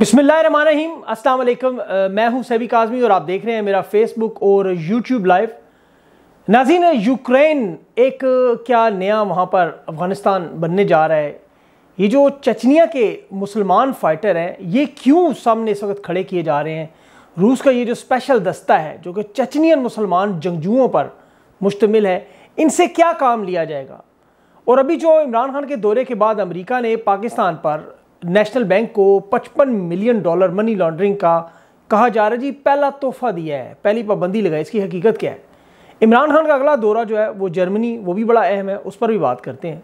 बिस्मिल्लाम अस्सलाम वालेकुम मैं हूं सैबिक आज़मी और आप देख रहे हैं मेरा फेसबुक और यूट्यूब लाइव नाजीन यूक्रेन एक क्या नया वहाँ पर अफ़गानिस्तान बनने जा रहा है ये जो चचनिया के मुसलमान फ़ाइटर हैं ये क्यों सामने इस वक्त खड़े किए जा रहे हैं रूस का ये जो स्पेशल दस्ता है जो कि चचनियन मुसलमान जंगजुओं पर मुश्तमिल है इनसे क्या काम लिया जाएगा और अभी जो इमरान खान के दौरे के बाद अमेरिका ने पाकिस्तान पर नेशनल बैंक को 55 मिलियन डॉलर मनी लॉन्ड्रिंग का कहा जा रहा है जी पहला तोहफा दिया है पहली पाबंदी लगाई इसकी हकीकत क्या है इमरान खान का अगला दौरा जो है वो जर्मनी वो भी बड़ा अहम है उस पर भी बात करते हैं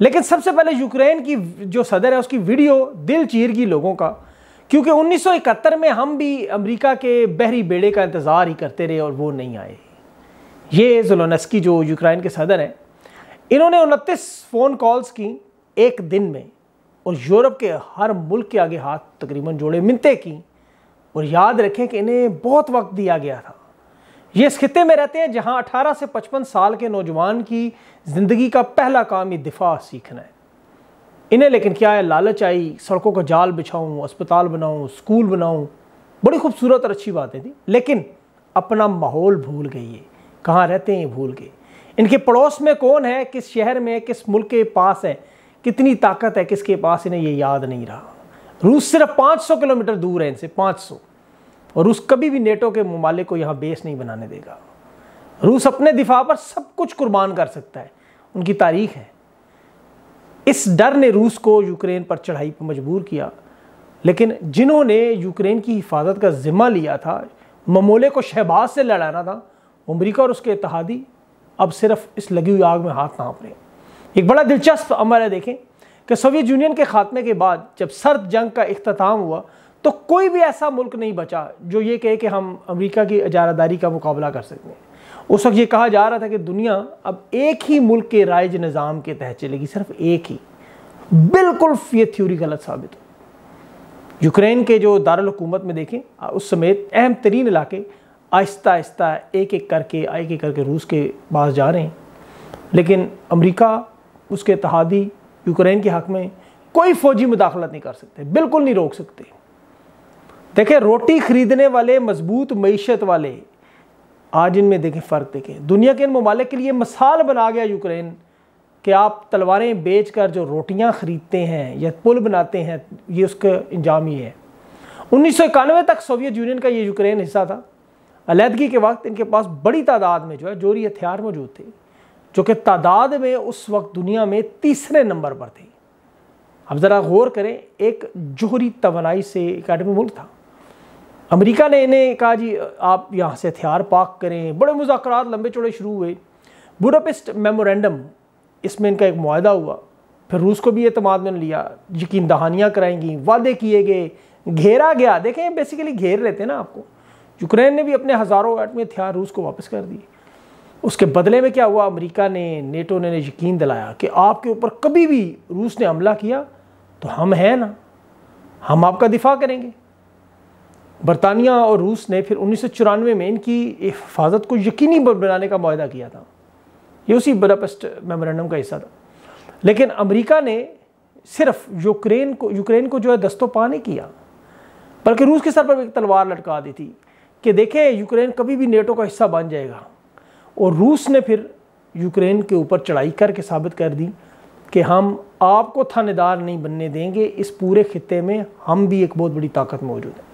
लेकिन सबसे पहले यूक्रेन की जो सदर है उसकी वीडियो दिल चीर की लोगों का क्योंकि उन्नीस में हम भी अमरीका के बहरी बेड़े का इंतज़ार ही करते रहे और वो नहीं आए ये जोलोनस्की जो यूक्रेन के सदर हैं इन्होंने उनतीस फ़ोन कॉल्स की एक दिन में और यूरोप के हर मुल्क के आगे हाथ तकरीबन जोड़े मिनते की और याद रखें कि इन्हें बहुत वक्त दिया गया था ये इस खत्े में रहते हैं जहां 18 से 55 साल के नौजवान की ज़िंदगी का पहला काम ही दिफा सीखना है इन्हें लेकिन क्या है लालच आई सड़कों का जाल बिछाऊँ अस्पताल बनाऊँ स्कूल बनाऊँ बड़ी खूबसूरत और अच्छी बातें थी लेकिन अपना माहौल भूल गई है कहाँ रहते हैं भूल गए इनके पड़ोस में कौन है किस शहर में किस मुल्क के पास है कितनी ताकत है किसके पास इन्हें ये याद नहीं रहा रूस सिर्फ 500 किलोमीटर दूर है इनसे 500 और रूस कभी भी नेटो के ममालिक को यहाँ बेस नहीं बनाने देगा रूस अपने दिफा पर सब कुछ कुर्बान कर सकता है उनकी तारीख है इस डर ने रूस को यूक्रेन पर चढ़ाई पर मजबूर किया लेकिन जिन्होंने यूक्रेन की हिफाजत का ज़िम्मा लिया था ममोले को शहबाज से लड़ाना था अमरीका और उसके इतिहादी अब सिर्फ इस लगी हुई आग में हाथ नाप रहे हैं एक बड़ा दिलचस्प अमर है देखें कि सोवियत यूनियन के खात्मे के बाद जब सर्द जंग का अख्ताम हुआ तो कोई भी ऐसा मुल्क नहीं बचा जो ये कहे कि हम अमेरिका की अजारादारी का मुकाबला कर सकते हैं उस वक्त ये कहा जा रहा था कि दुनिया अब एक ही मुल्क के राइज निज़ाम के तहत चलेगी सिर्फ एक ही बिल्कुल ये थ्योरी गलत साबित हो यूक्रेन के जो दारकूमत में देखें उस समेत अहम तरीन इलाके आहिस्ता आहिस्ता एक एक करके एक एक करके रूस के पास जा रहे हैं लेकिन अमरीका उसके इतिहादी यूक्रेन के हक में कोई फौजी मुदाखलत नहीं कर सकते बिल्कुल नहीं रोक सकते देखें रोटी खरीदने वाले मजबूत मीशत वाले आज इनमें देखें फ़र्क देखें दुनिया के इन ममालिक के लिए मिसाल बना गया यूक्रेन कि आप तलवारें बेच कर जो रोटियां ख़रीदते हैं या पुल बनाते हैं ये उसका इंजाम ही है उन्नीस सौ इक्यानवे तक सोवियत यूनियन का ये यूक्रेन हिस्सा था अलीहदगी के वक्त इनके पास बड़ी तादाद में जो है जोरी हथियार मौजूद थे जो कि तादाद में उस वक्त दुनिया में तीसरे नंबर पर थी अब ज़रा गौर करें एक जोहरी तोनाई से एकेडमी मुल्क था अमेरिका ने इन्हें कहा जी आप यहाँ से हथियार पाक करें बड़े मुजाकर लंबे चौड़े शुरू हुए बुडापेस्ट मेमोरेंडम इसमें इनका एक माहा हुआ फिर रूस को भी अतमाद में लिया यकीन दहानियाँ कराएंगी वादे किए गए घेरा गया देखें बेसिकली घेर लेते हैं ना आपको यूक्रेन ने भी अपने हज़ारों एटमी हथियार रूस को वापस कर दिए उसके बदले में क्या हुआ अमेरिका ने नेटो ने यकीन दिलाया कि आपके ऊपर कभी भी रूस ने हमला किया तो हम हैं ना हम आपका दिफा करेंगे बरतानिया और रूस ने फिर उन्नीस में इनकी हिफाजत को यकीनी बनाने का माहा किया था ये उसी बरापस्ट मेमोरेंडम का हिस्सा था लेकिन अमेरिका ने सिर्फ यूक्रेन को यूक्रेन को जो है दस्तोपा नहीं किया बल्कि रूस के सर पर एक तलवार लटका दी थी कि देखें यूक्रेन कभी भी नेटो का हिस्सा बन जाएगा और रूस ने फिर यूक्रेन के ऊपर चढ़ाई करके साबित कर दी कि हम आपको थानेदार नहीं बनने देंगे इस पूरे खत्े में हम भी एक बहुत बड़ी ताकत मौजूद है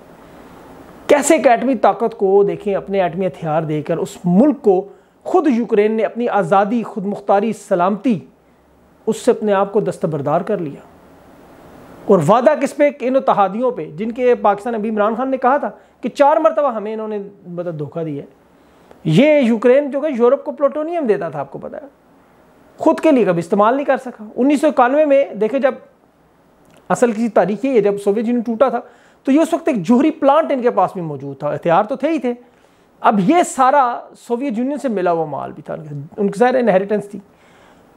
कैसे एक एटमी ताकत को देखें अपने एटमी हथियार देकर उस मुल्क को खुद यूक्रेन ने अपनी आज़ादी खुद मुख्तारी सलामती उससे अपने आप को दस्तबरदार कर लिया और वादा किस पे इन तहादियों पे जिनके पाकिस्तान अभी इमरान खान ने कहा था कि चार मरतबा हमें इन्होंने मतलब धोखा दिया है ये यूक्रेन जो है यूरोप को प्लूटोनियम देता था आपको पता है खुद के लिए कभी इस्तेमाल नहीं कर सका उन्नीस में देखे जब असल किसी तारीख है जब सोवियत यूनियन टूटा था तो ये उस वक्त एक जोहरी प्लांट इनके पास भी मौजूद था हथियार तो थे ही थे अब ये सारा सोवियत यूनियन से मिला हुआ माल भी था उनके सारे इनहेरिटेंस थी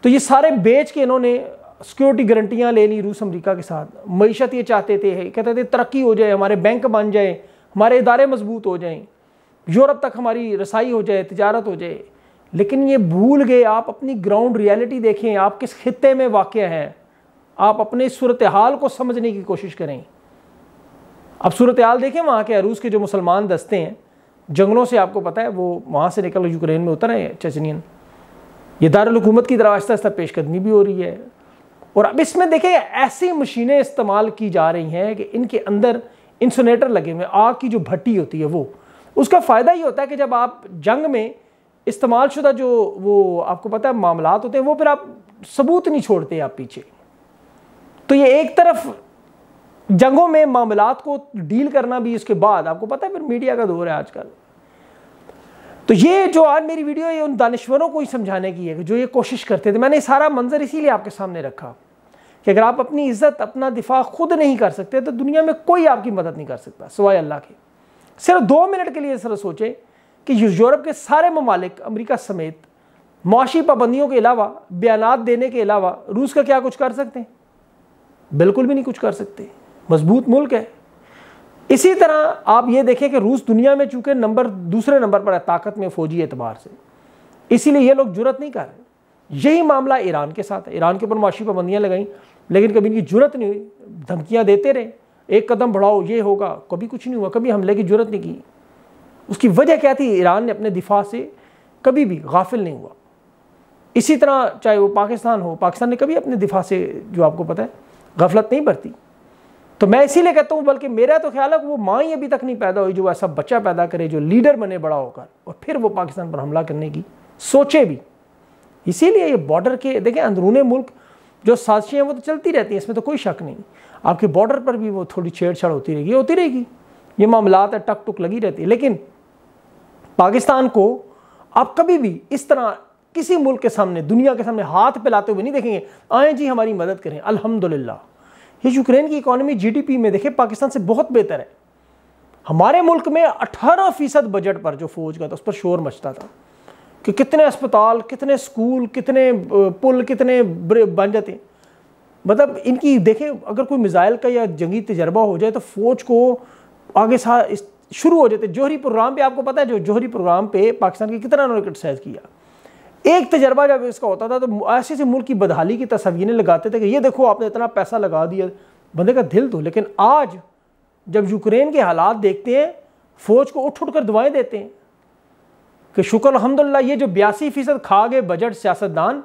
तो ये सारे बेच के इन्होंने सिक्योरिटी गारंटियाँ ले ली रूस अमरीका के साथ मीशत ये चाहते थे कहते थे तरक्की हो जाए हमारे बैंक बन जाए हमारे इदारे मजबूत हो जाएँ यूरोप तक हमारी रसाई हो जाए तजारत हो जाए लेकिन ये भूल गए आप अपनी ग्राउंड रियलिटी देखें आप किस खत्े में वाक़ हैं आप अपने सूरत हाल को समझने की कोशिश करें अब सूरत हाल देखें वहाँ के रूस के जो मुसलमान दस्ते हैं जंगलों से आपको पता है वो वहाँ से निकल यूक्रेन में उतरे है चचनियन ये दारकूमत की तरह आस्ता आस्ता पेशकदमी भी हो रही है और अब इसमें देखें ऐसी मशीनें इस्तेमाल की जा रही हैं कि इनके अंदर इंसुलेटर लगे हुए आग की जो भट्टी होती है वो उसका फ़ायदा ये होता है कि जब आप जंग में इस्तेमाल शुदा जो वो आपको पता है मामला होते हैं वो फिर आप सबूत नहीं छोड़ते आप पीछे तो ये एक तरफ जंगों में मामला को डील करना भी इसके बाद आपको पता है फिर मीडिया का दौर है आजकल तो ये जो आज मेरी वीडियो ये उन दानश्वरों को ही समझाने की है जो ये कोशिश करते थे मैंने सारा मंजर इसीलिए आपके सामने रखा कि अगर आप अपनी इज्जत अपना दिफा खुद नहीं कर सकते तो दुनिया में कोई आपकी मदद नहीं कर सकता सवाए अल्लाह के सिर्फ दो मिनट के लिए सर सोचें कि यूरोप के सारे ममालिक अमरीका समेत मुआशी पाबंदियों के अलावा बयान देने के अलावा रूस का क्या कुछ कर सकते हैं बिल्कुल भी नहीं कुछ कर सकते मजबूत मुल्क है इसी तरह आप ये देखें कि रूस दुनिया में चूंकि नंबर दूसरे नंबर पर है ताकत में फौजी एतबार से इसीलिए ये लोग जुरत नहीं कर रहे यही मामला ईरान के साथ है ईरान के ऊपर मुआशी पाबंदियाँ लगाई लेकिन कभी इनकी जरूरत नहीं हुई धमकियाँ देते रहे एक कदम बढ़ाओ ये होगा कभी कुछ नहीं हुआ कभी हमले की जरूरत नहीं की उसकी वजह क्या थी ईरान ने अपने दिफा से कभी भी गाफिल नहीं हुआ इसी तरह चाहे वो पाकिस्तान हो पाकिस्तान ने कभी अपने दिफा से जो आपको पता है गफलत नहीं बरती तो मैं इसीलिए कहता हूँ बल्कि मेरा तो ख्याल है वो माँ ही अभी तक नहीं पैदा हुई जो ऐसा बच्चा पैदा करे जो लीडर बने बड़ा होकर और फिर वो पाकिस्तान पर हमला करने की सोचे भी इसीलिए ये बॉर्डर के देखें अंदरूने मुल्क जो साजिशें हैं वो तो चलती रहती हैं इसमें तो कोई शक नहीं आपके बॉर्डर पर भी वो थोड़ी छेड़छाड़ होती रहेगी होती रहेगी ये मामला है टक टुक लगी रहती है लेकिन पाकिस्तान को आप कभी भी इस तरह किसी मुल्क के सामने दुनिया के सामने हाथ पिलाते हुए नहीं देखेंगे आए जी हमारी मदद करें अल्हम्दुलिल्लाह ये यूक्रेन की इकोनॉमी जीडीपी में देखें पाकिस्तान से बहुत बेहतर है हमारे मुल्क में 18 फीसद बजट पर जो फौज का था उस पर शोर मचता था कि कितने अस्पताल कितने स्कूल कितने पुल कितने बन जाते मतलब इनकी देखें अगर कोई मिज़ाइल का या जंगी तजर्बा हो जाए तो फ़ौज को आगे सा शुरू हो जाते जोहरी प्रोग्राम पे आपको पता है जो जोहरी प्रोग्राम पे पाकिस्तान की कितना उन्होंने क्रिटिसाइज़ किया एक तजर्बा जब इसका होता था तो ऐसे से मुल्क की बदहाली की तस्वीरें लगाते थे कि ये देखो आपने इतना पैसा लगा दिया बंदे का दिल तो लेकिन आज जब यूक्रेन के हालात देखते हैं फ़ौज को उठ उठ कर दुआएं देते हैं कि शुक्र अलहमदिल्ला ये जो बयासी फ़ीसद खा गए बजट सियासतदान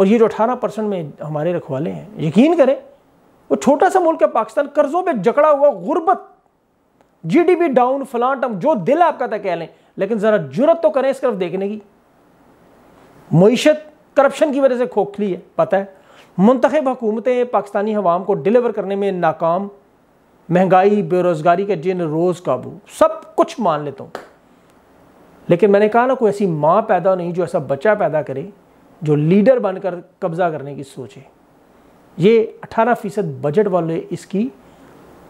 और ये जो अठारह परसेंट में हमारे रखवाले हैं यकीन करें वो छोटा सा मुल्क है पाकिस्तान कर्ज़ों पर जकड़ा हुआ गुर्बत जी डी पी डाउन फलान टम जो दिल आपका था कह लें लेकिन ज़रा जुरत तो करें इस तरफ देखने की मीशत करप्शन की वजह से खोखली है पता है मंतखब हुकूमतें पाकिस्तानी हवाम को डिलीवर करने में नाकाम महंगाई बेरोज़गारी का जिन रोज़ काबू सब कुछ मान लेता हूँ लेकिन मैंने कहा ना कोई ऐसी माँ पैदा नहीं जो ऐसा बच्चा पैदा करे जो लीडर बनकर कब्जा करने की सोचे ये 18 फीसद बजट वाले इसकी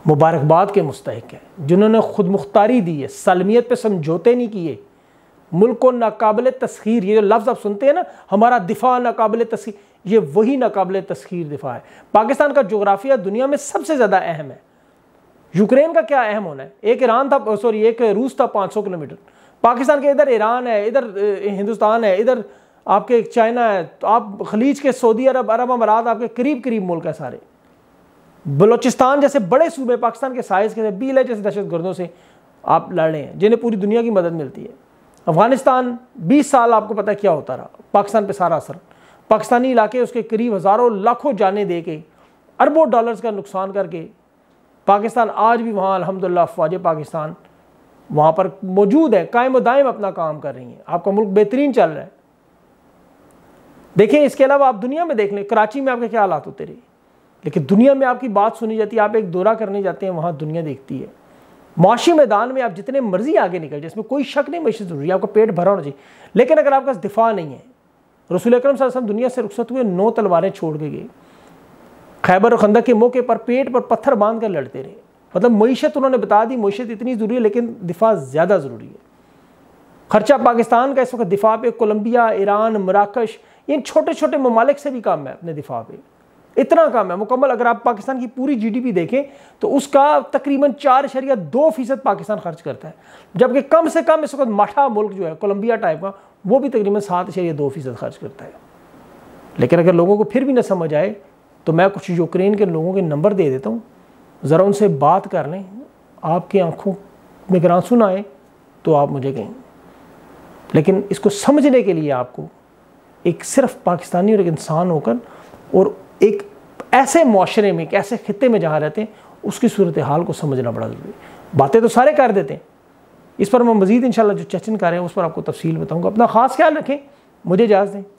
मुबारकबाद के मुस्तक हैं जिन्होंने खुद मुख्तारी दी है सलमियत पे समझौते नहीं किए मुल्क को नाकबिल तस्खीर ये जो लफ्ज़ आप सुनते हैं ना हमारा दिफा नाकबिल तस्खीर ये वही नाकबिल तस्खीर दिफा है पाकिस्तान का जोग्राफिया दुनिया में सबसे ज़्यादा अहम है यूक्रेन का क्या अहम होना है एक ईरान था सॉरी एक रूस था 500 किलोमीटर पाकिस्तान के इधर ईरान है इधर हिंदुस्तान है इधर आपके चाइना है तो आप खलीज के सऊदी अरब अरब अमारात आपके करीब करीब मुल्क है सारे बलोचिस्तान जैसे बड़े सूबे पाकिस्तान के साइज़ के बील है जैसे दहशत गर्दों से आप लड़ रहे हैं जिन्हें पूरी दुनिया की मदद मिलती है अफगानिस्तान 20 साल आपको पता क्या होता रहा पाकिस्तान पे सारा असर पाकिस्तानी इलाके उसके करीब हज़ारों लाखों जाने दे के अरबों डॉलर्स का नुकसान करके पाकिस्तान आज भी वहाँ अलहमदिल्ला अफवाज पाकिस्तान वहाँ पर मौजूद हैं कायम दायम अपना काम कर रही हैं आपका मुल्क बेहतरीन चल रहा है देखें इसके अलावा आप दुनिया में देख लें कराची में आपके क्या हालात होते रहे लेकिन दुनिया में आपकी बात सुनी जाती है आप एक दौरा करने जाते हैं वहाँ दुनिया देखती है माशी मैदान में आप जितने मर्जी आगे निकल जाए इसमें कोई शक नहीं महसूस जरूरी आपका पेट भरा होना चाहिए लेकिन अगर आपका दिफा नहीं है रसूल अक्रम सल्लम दुनिया से रुखसत हुए नौ तलवारें छोड़ के गए खैबर और खंदा के मौके पर पेट पर पत्थर बांध कर लड़ते रहे मतलब मीशत उन्होंने बता दी मीशत इतनी ज़रूरी है लेकिन दिफा ज़्यादा ज़रूरी है खर्चा पाकिस्तान का इस वक्त दिफा पे कोलंबिया ईरान मराकश इन छोटे छोटे ममालिक से भी काम है अपने दिफा पे इतना काम है मुकम्मल अगर आप पाकिस्तान की पूरी जीडीपी देखें तो उसका तकरीबन चार शरिया दो फीसद पाकिस्तान खर्च करता है जबकि कम से कम इस वक्त मठा मुल्क जो है कोलंबिया टाइप का वो भी तकरीबन सात शरिया दो फीसद खर्च करता है लेकिन अगर लोगों को फिर भी ना समझ आए तो मैं कुछ यूक्रेन के लोगों के नंबर दे देता हूँ ज़रा उनसे बात कर लें आपकी आंखों में अगर आंसू ना आए तो आप मुझे कहें लेकिन इसको समझने के लिए आपको एक सिर्फ पाकिस्तानी और एक इंसान होकर और एक ऐसे माशरे में एक ऐसे खत्े में जहाँ रहते हैं उसकी सूरत हाल को समझना बड़ा ज़रूरी बातें तो सारे कर देते हैं इस पर मैं मज़ीद इन जो कर रहे हैं उस पर आपको तफसील बताऊँगा अपना ख़ास ख्याल रखें मुझे इजाज़ दें